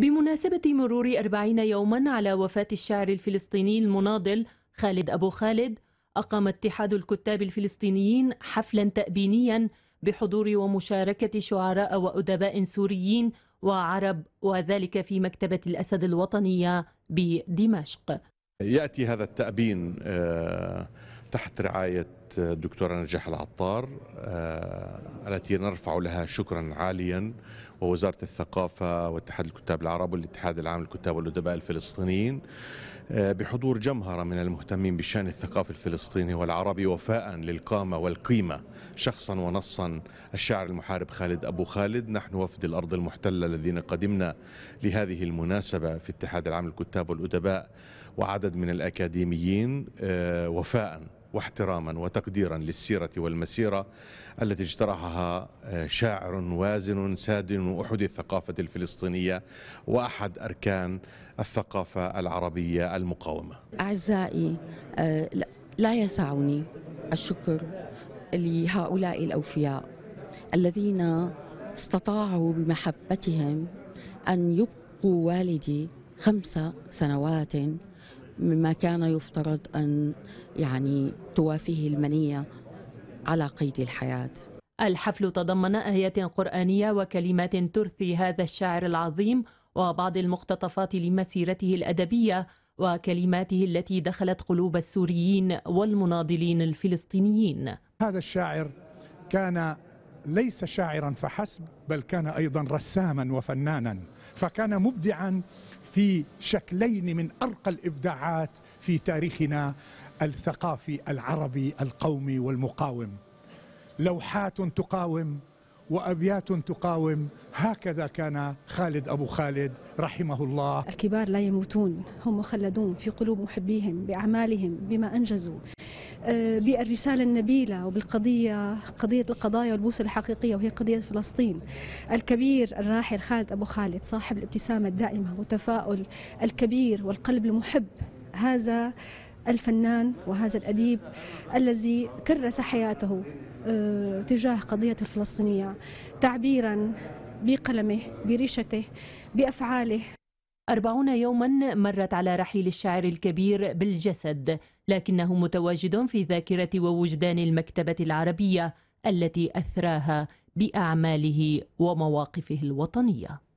بمناسبة مرور أربعين يوما على وفاة الشاعر الفلسطيني المناضل خالد أبو خالد أقام اتحاد الكتاب الفلسطينيين حفلا تأبينيا بحضور ومشاركة شعراء وأدباء سوريين وعرب وذلك في مكتبة الأسد الوطنية بدمشق يأتي هذا التأبين آه، تحت رعاية الدكتورة نجاح العطار آه، التي نرفع لها شكرا عاليا ووزارة الثقافة واتحاد الكتاب العرب والاتحاد العام للكتاب والأدباء الفلسطينيين آه، بحضور جمهرة من المهتمين بالشأن الثقافي الفلسطيني والعربي وفاء للقامة والقيمة شخصا ونصا الشاعر المحارب خالد أبو خالد نحن وفد الأرض المحتلة الذين قدمنا لهذه المناسبة في اتحاد العام للكتاب والأدباء وعدد من الأكاديميين آه، وفاء واحتراما وتقديرا للسيرة والمسيرة التي اجترحها آه، شاعر وازن سادن أحد الثقافة الفلسطينية وأحد أركان الثقافة العربية المقاومة أعزائي آه، لا يسعني الشكر لهؤلاء الأوفياء الذين استطاعوا بمحبتهم أن يبقوا والدي خمس سنوات مما كان يفترض أن يعني توافيه المنية على قيد الحياة الحفل تضمن آيات قرآنية وكلمات ترثي هذا الشاعر العظيم وبعض المقتطفات لمسيرته الأدبية وكلماته التي دخلت قلوب السوريين والمناضلين الفلسطينيين هذا الشاعر كان ليس شاعرا فحسب بل كان ايضا رساما وفنانا فكان مبدعا في شكلين من ارقى الابداعات في تاريخنا الثقافي العربي القومي والمقاوم لوحات تقاوم وابيات تقاوم هكذا كان خالد ابو خالد رحمه الله الكبار لا يموتون هم مخلدون في قلوب محبيهم باعمالهم بما انجزوا آه، بالرسالة النبيلة وبالقضية قضية القضايا والبوصلة الحقيقية وهي قضية فلسطين الكبير الراحل خالد أبو خالد صاحب الابتسامة الدائمة والتفاؤل الكبير والقلب المحب هذا الفنان وهذا الأديب الذي كرس حياته آه، تجاه قضية الفلسطينية تعبيرا بقلمه بريشته بأفعاله أربعون يوما مرت على رحيل الشاعر الكبير بالجسد لكنه متواجد في ذاكرة ووجدان المكتبة العربية التي أثراها بأعماله ومواقفه الوطنية